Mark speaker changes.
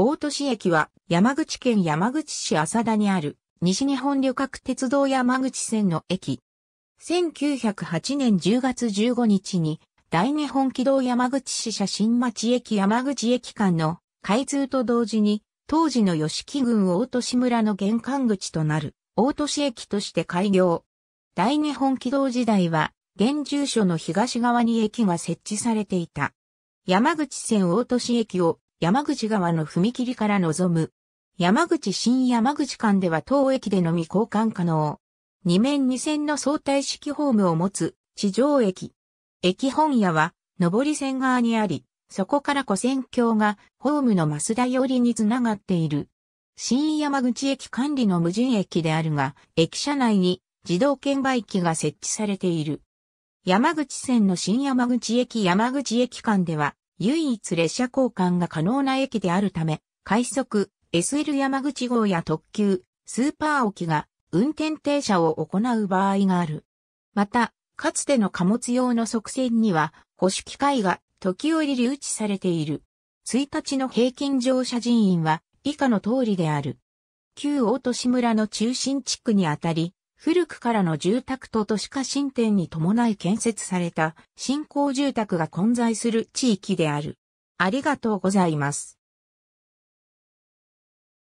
Speaker 1: 大都市駅は山口県山口市浅田にある西日本
Speaker 2: 旅客鉄道山口線の駅。1908年10月15日に大日本軌道山口市写真町駅山口駅間の開通と同時に当時の吉木郡大都市村の玄関口となる大都市駅として開業。大日本軌道時代は現住所の東側に駅が設置されていた。山口線大都市駅を山口側の踏切から望む。山口新山口間では当駅でのみ交換可能。二面二線の相対式ホームを持つ地上駅。駅本屋は上り線側にあり、そこから古線橋がホームの増田寄りにつながっている。新山口駅管理の無人駅であるが、駅舎内に自動券売機が設置されている。山口線の新山口駅山口駅間では、唯一列車交換が可能な駅であるため、快速 SL 山口号や特急スーパー沖が運転停車を行う場合がある。また、かつての貨物用の側線には保守機械が時折留置されている。1日の平均乗車人員は以下の通りである。旧大都市村の中心地区にあたり、古くからの住宅と都市化進展に伴い建設された
Speaker 1: 新興住宅が混在する地域である。ありがとうございます。